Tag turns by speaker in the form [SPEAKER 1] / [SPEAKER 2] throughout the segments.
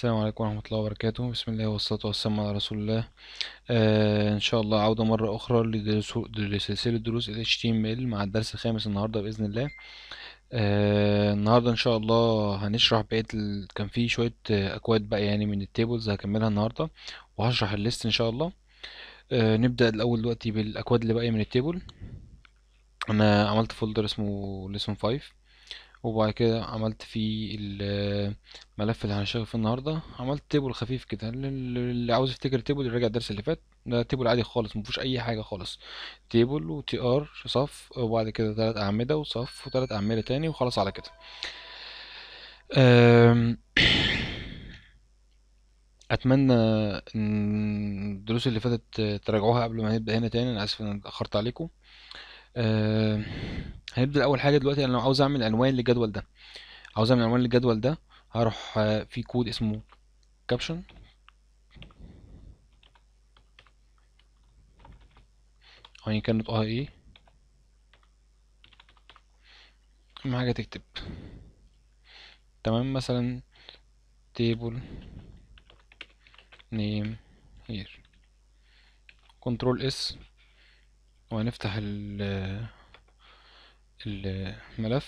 [SPEAKER 1] السلام عليكم ورحمة الله وبركاته بسم الله والصلاة والسلام على رسول الله آه إن شاء الله عودة مرة أخرى لسلسلة دروس ال HTML مع الدرس الخامس النهاردة بإذن الله آه النهاردة إن شاء الله هنشرح بقية ال... كان في شوية أكواد بقى يعني من التابلز هكملها النهاردة وهشرح الليست إن شاء الله آه نبدأ الأول دلوقتي بالأكواد اللي باقية من التابل أنا عملت فولدر اسمه لسون 5 وبعد كده عملت فيه الملف اللي هنشتغل فيه النهارده عملت تيبل خفيف كده اللي عاوز يفتكر تيبل يراجع الدرس اللي فات ده تيبل عادي خالص مفيهوش اي حاجه خالص تيبل وتي ار صف وبعد كده تلات اعمده وصف وتلات اعمده تاني وخلاص على كده اتمنى ان الدروس اللي فاتت تراجعوها قبل ما نبدا هنا تاني انا اسف ان اتاخرت عليكم آه هنبدأ أول حاجة دلوقتي أنا لو عاوز أعمل عنوان للجدول ده عاوز أعمل عنوان للجدول ده هروح آه في كود اسمه كابشن أيا كان اه إيه أهم حاجة تكتب تمام مثلا تيبل نيم هير كنترول اس وهنفتح الملف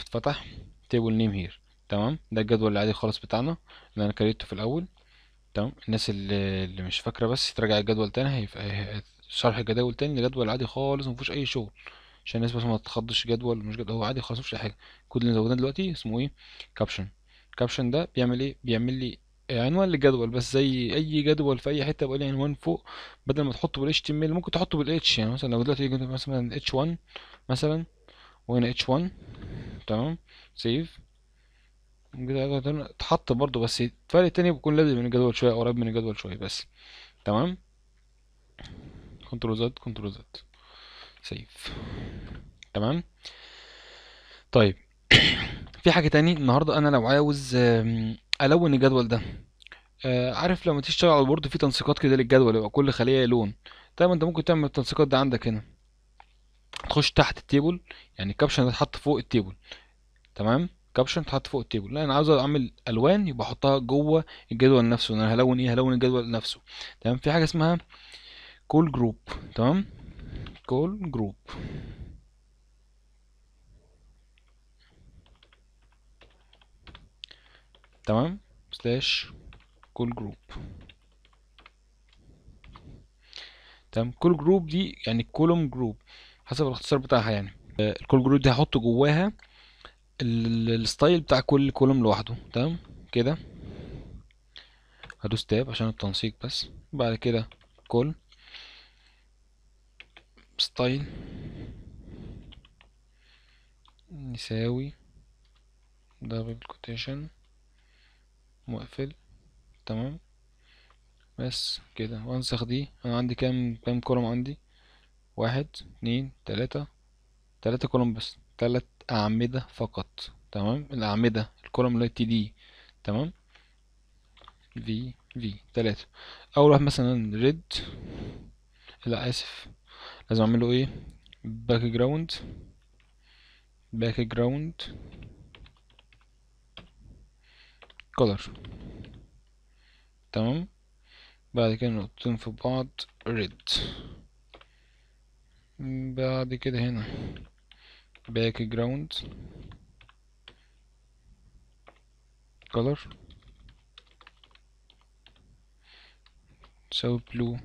[SPEAKER 1] اتفتح table name here تمام ده الجدول العادي خالص بتاعنا اللي انا كريته في الاول تمام الناس اللي, اللي مش فاكره بس تراجع الجدول تاني هيبقى شرح الجداول تاني الجدول عادي خالص مفيهوش اي شغل عشان الناس بس ما تتخضش جدول مش جدول هو عادي خالص مفيش اي حاجه الكود اللي زودناه دلوقتي اسمه ايه كابشن كابشن ده بيعمل ايه بيعمل لي عنوان للجدول بس زي اي جدول في اي حته يبقى ليه عنوان فوق بدل ما تحطه بال HTML ممكن تحطه بال H يعني مثلا لو دلوقتي مثلا H1 مثلا وهنا H1 تمام سيف اتحط برضه بس الفرق التاني بيكون لازم من الجدول شويه قريب من الجدول شويه بس تمام كنترول زد كنترول زد سيف تمام طيب في حاجه تاني النهارده انا لو عاوز الون الجدول ده آه عارف لما تيجي تشتغل على الوورد في تنسيقات كده للجدول يبقى كل خليه لون طيب انت ممكن تعمل التنسيقات ده عندك هنا تخش تحت التيبل يعني الكابشن ده فوق التيبل تمام كابشن تحط فوق التيبل لا انا عاوز اعمل الوان يبقى احطها جوه الجدول نفسه انا هلون ايه هلون الجدول نفسه تمام في حاجه اسمها كول جروب تمام كول جروب تمام سلاش كل جروب تمام كل جروب دي يعني كولوم جروب حسب الاختصار بتاعها يعني الكول آه، جروب دي هحط جواها الستايل بتاع كل كولوم لوحده تمام كده هدوس تاب عشان التنسيق بس بعد كده كل ستايل نساوي دبل كوتيشن واقفل تمام بس كده وانسخ دي انا عندي كام كام كولوم عندي واحد اتنين تلاتة تلاتة كولوم بس تلات اعمدة فقط تمام الاعمدة الكولوم اللي تي دي تمام في في تلاتة اول واحد مثلا ريد لا اسف لازم اعمله ايه باك جراوند باك جراوند كولر تمام بعد كده نقطتين في بعض ريد بعد كده هنا باك جراوند كولر تساوي بلو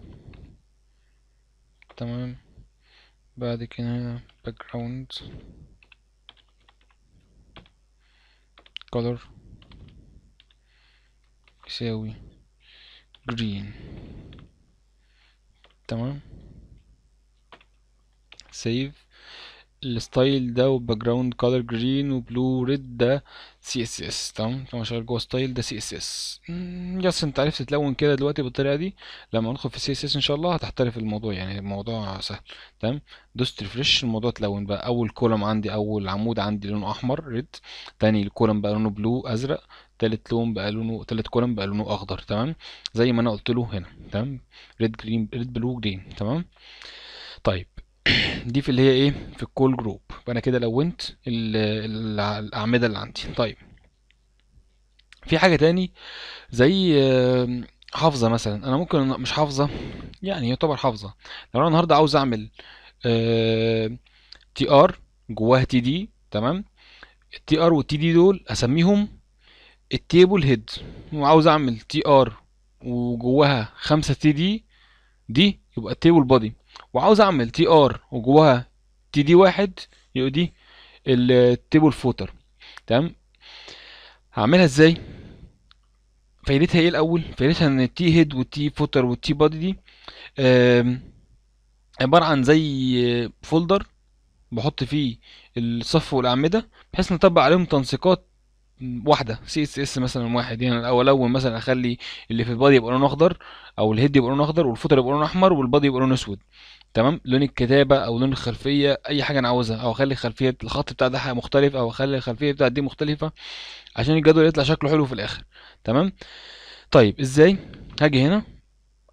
[SPEAKER 1] تمام بعد كده هنا باك جراوند كولر Shelly Green. Tamam. Tá Save. الستايل ده والباك جراوند كولر جرين وبلو ريد ده سي اس اس تمام فما شغال جوه ستايل ده سي اس اس يس انت عرفت تلون كده دلوقتي بالطريقه دي لما ندخل في سي اس اس ان شاء الله هتحترف الموضوع يعني الموضوع سهل تمام دوست ريفرش الموضوع اتلون بقى اول كولم عندي اول عمود عندي لونه احمر ريد تاني الكولم بقى لونه بلو ازرق تالت لون بقى لونه تالت كولم بقى لونه اخضر تمام زي ما انا قلت له هنا تمام ريد جرين ريد بلو جرين تمام طيب دي في اللي هي ايه في الكول جروب فانا كده لونت الاعمده اللي عندي طيب في حاجه تاني زي حافظه مثلا انا ممكن مش حافظه يعني يعتبر حافظه لو انا النهارده عاوز اعمل تي ار جواها تي دي تمام التي ار والتي دي دول اسميهم التيبل هيد وعاوز اعمل تي ار وجواها خمسة تي دي دي يبقى التيبل بودي وعاوز اعمل تي ار وجواها تي دي واحد يبقى دي التيبل فوتر تمام هعملها ازاي فايدتها ايه الاول فايدتها ان التي هيد والتي فوتر والتي بادي دي عباره عن زي فولدر بحط فيه الصف والاعمده بحيث نطبق عليهم تنسيقات واحده سي اس اس مثلا واحد يعني الاول اول مثلا اخلي اللي في البادي يبقى لونه اخضر او الهيد يبقى لونه اخضر والفوتر يبقى لونه احمر والبادي يبقى لونه اسود تمام لون الكتابه او لون الخلفيه اي حاجه انا عاوزها او اخلي خلفيه الخط بتاع ده مختلف او اخلي الخلفيه بتاع دي مختلفه عشان الجدول يطلع شكله حلو في الاخر تمام طيب ازاي هاجي هنا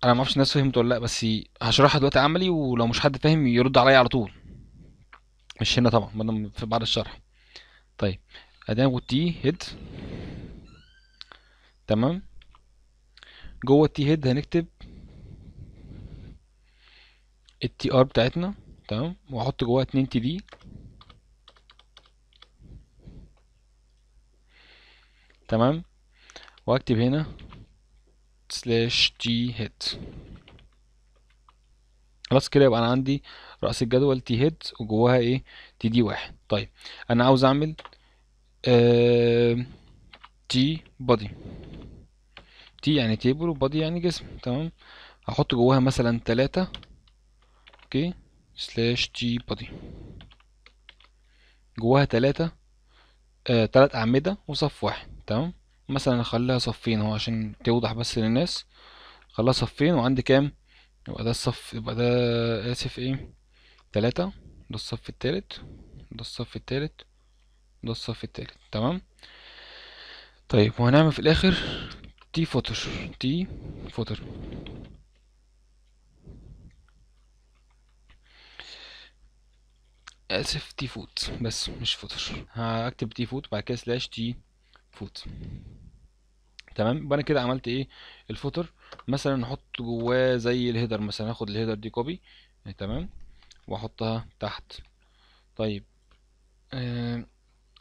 [SPEAKER 1] انا ما اعرفش الناس فهمت ولا لا بس هشرحها دلوقتي عملي ولو مش حد فاهم يرد عليا على طول مش هنا طبعا بعد الشرح طيب ادام تي هيد تمام جوه التي هيد هنكتب التي ار بتاعتنا تمام واحط جواها 2 تي دي تمام واكتب هنا سلاش تي هيد خلاص كده يبقى انا عندي راس الجدول تي هيد وجواها ايه تي دي واحد طيب انا عاوز اعمل آه تي بادي تي يعني تيبل وبادي يعني جسم تمام هحط جواها مثلا تلاتة اوكي سلاش تي بادي جواها تلاتة آه تلات أعمدة وصف واحد تمام مثلا أخليها صفين هو عشان توضح بس للناس خليها صفين وعندي كام يبقى ده الصف يبقى ده آسف ايه تلاتة ده الصف التالت ده الصف التالت ده الصف التالت تمام طيب وهنعمل في الآخر تي فوتر تي فوتر اسف تي فوت بس مش فوتر هكتب تي فوت بعد كده سلاش تي فوت تمام يبقى انا كده عملت ايه الفوتر مثلا نحط جواه زي الهيدر مثلا هاخد الهيدر دي كوبي تمام واحطها تحت طيب آه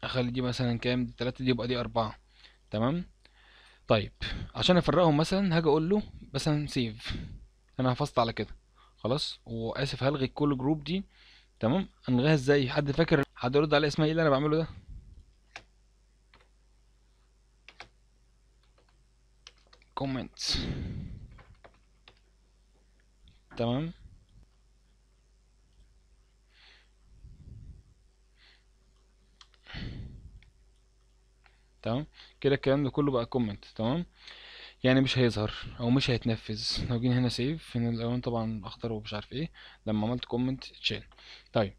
[SPEAKER 1] اخلي دي مثلا كام دي تلاتة دي يبقى دي اربعة تمام طيب عشان افرقهم مثلا هاجي اقول له مثلا سيف انا حفظت على كده خلاص واسف هلغي كل جروب دي تمام انغيها ازاي حد فاكر حد يرد على اسمها ايه اللي انا بعمله ده كومنت تمام تمام كده الكلام ده كله بقى كومنت تمام يعني مش هيظهر او مش هيتنفذ لو جينا هنا سيف هنا الالوان طبعا اخضر ومش عارف ايه لما عملت كومنت اتشال طيب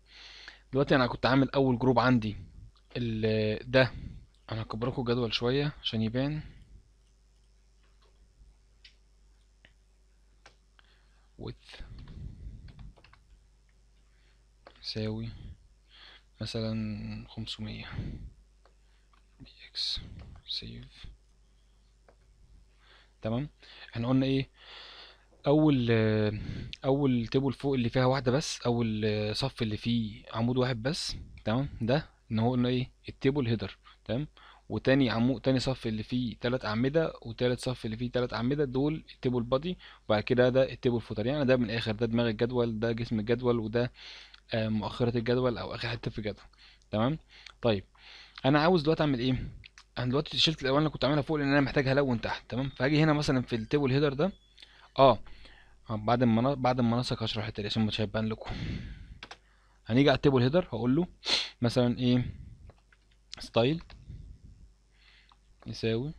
[SPEAKER 1] دلوقتي انا كنت عامل اول جروب عندي ده انا هكبركم الجدول شويه عشان يبان width يساوي مثلا خمسمية x save تمام احنا قلنا ايه اول اول تيبل فوق اللي فيها واحده بس اول صف اللي فيه عمود واحد بس تمام ده ان هو قلنا ايه التيبل هيدر تمام وتاني عمود تاني صف اللي فيه تلات اعمده وتالت صف اللي فيه تلات اعمده دول التيبل بادي وبعد كده ده التيبل فوتر يعني ده من الاخر ده دماغ الجدول ده جسم الجدول وده آه، مؤخره الجدول او اخر حته في الجدول تمام طيب انا عاوز دلوقتي اعمل ايه انا دلوقتي شلت اللي كنت عاملها فوق لان انا محتاج هلون تحت تمام فهاجي هنا مثلا في التيبل هيدر ده اه, آه، بعد ما بعد ما نسق هشرح الحته عشان مش هيبان لكم هنيجي على التيبل هيدر هقول له مثلا ايه ستايل يساوي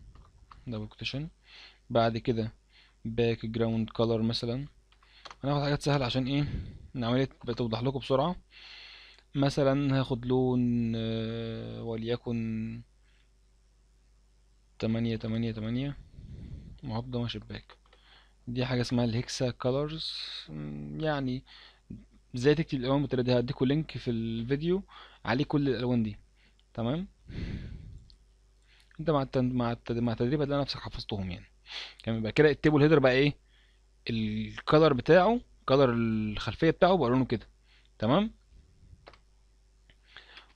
[SPEAKER 1] دبل كوتيشن بعد كده باك جراوند كولر مثلا هناخد حاجات سهله عشان ايه العمليه توضح لكم بسرعه مثلا هاخد لون آه، وليكن تمانية تمانية تمانية مهضمة شباك دي حاجة اسمها الهكسا كولرز يعني ازاي تكتب الالوان بالطريقة دي هديكوا لينك في الفيديو عليه كل الالوان دي تمام انت مع مع مع التدريب هتلاقي نفسك حفظتهم يعني كمان يبقى كده التيبل هيدر بقى ايه الكلر بتاعه كلر الخلفيه بتاعه بقى لونه كده تمام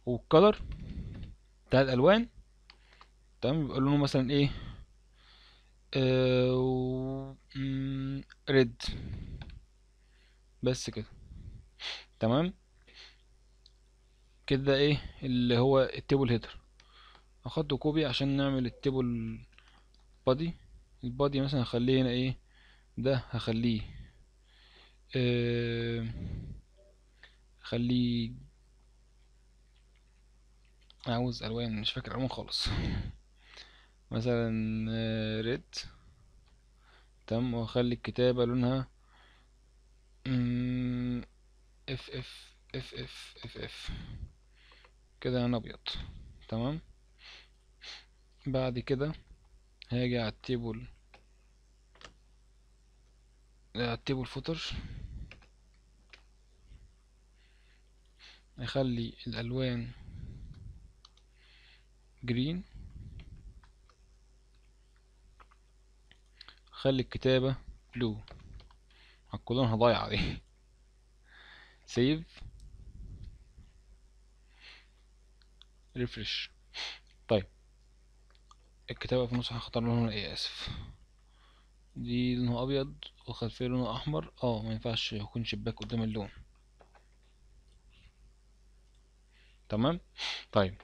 [SPEAKER 1] والكلر بتاع الالوان تمام يبقى لونه مثلا ايه ريد آه، بس كده تمام كده ايه اللي هو التيبل هيدر اخده كوبي عشان نعمل التيبل بادي البادي مثلا هخليه هنا ايه ده هخليه آه، هخليه خليه عاوز الوان مش فاكر الوان خالص مثلا آه، ريد تمام واخلي الكتابة لونها اف اف اف اف اف اف كده انا ابيض تمام بعد كده هاجي على التيبل آه، على التيبل فوتر اخلي الالوان جرين خلي الكتابة بلو هتكون هضيع دي سيف ريفرش طيب الكتابة في النص هختار لونها ايه اسف دي لونها ابيض وخلفيه لونها احمر اه مينفعش يكون شباك قدام اللون تمام طيب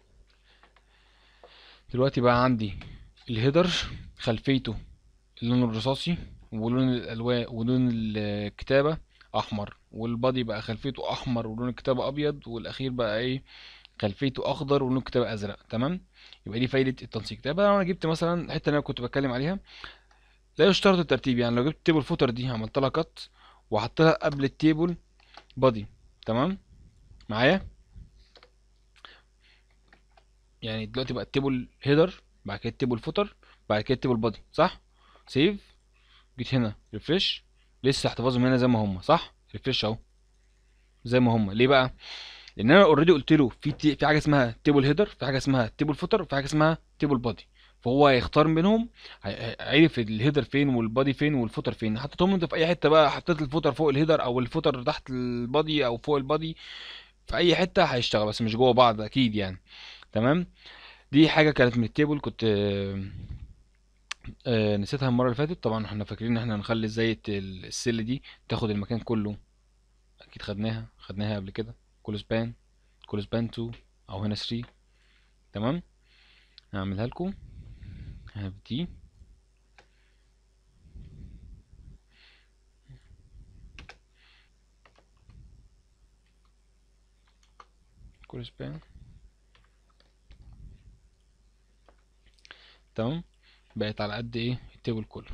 [SPEAKER 1] دلوقتي بقى عندي الهيدر خلفيته اللون الرصاصي ولون الالوان ولون الكتابه احمر والبادي بقى خلفيته احمر ولون الكتابه ابيض والاخير بقى ايه خلفيته اخضر ولون الكتابه ازرق تمام يبقى دي فايده التنسيق ده بقى انا جبت مثلا الحته اللي انا كنت بتكلم عليها لا يشترط الترتيب يعني لو جبت التيبل فوتر دي عملت لها كات وحطيت لها قبل التيبل بادي تمام معايا يعني دلوقتي بقى التيبل هيدر بعد كده التيبل فوتر بعد كده التيبل بادي صح سيف جيت هنا ريفرش لسه احتفاظهم هنا زي ما هم صح ريفرش اهو زي ما هم ليه بقى لان انا اوريدي قلت له في تي... في حاجه اسمها تيبل هيدر في حاجه اسمها تيبل فوتر وفي حاجه اسمها تيبل بودي فهو هيختار منهم عرف الهيدر فين والبادي فين والفوتر فين حطيتهم انت في اي حته بقى حطيت الفوتر فوق الهيدر او الفوتر تحت البادي او فوق البادي في اي حته هيشتغل بس مش جوه بعض اكيد يعني تمام دي حاجه كانت من التيبل كنت آه نسيتها المره اللي فاتت طبعا احنا فاكرين ان احنا هنخلي ازاي السيل دي تاخد المكان كله اكيد خدناها خدناها قبل كده كل سبان كل سبان 2 او هنا 3 تمام هعملها لكم هبدي كل سبان تمام بقت على قد ايه التيبل كله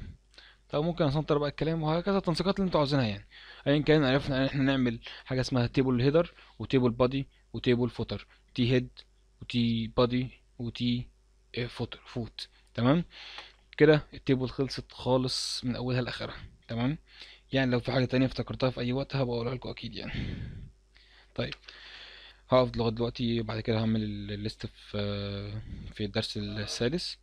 [SPEAKER 1] طب ممكن اسنتر بقى الكلام وهكذا التنسيقات اللي انتوا عاوزينها يعني ايا كان عرفنا ان احنا نعمل حاجه اسمها تيبل هيدر وتيبل بادي وتيبل فوتر تي هيد وتي بادي وتي فوتر فوت تمام كده التيبل خلصت خالص من اولها لاخرها تمام يعني لو في حاجه تانية افتكرتها في اي وقت هبقى اقولها لكم اكيد يعني طيب هقف لغايه دلوقتي بعد كده هعمل الليست في آه، في الدرس السادس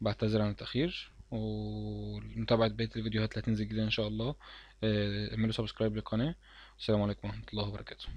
[SPEAKER 1] بعتذر عن التأخير ومتابعة بقية الفيديوهات اللي هتنزل جديد إن شاء الله آه، اعملوا سبسكرايب للقناة السلام عليكم ورحمة الله وبركاته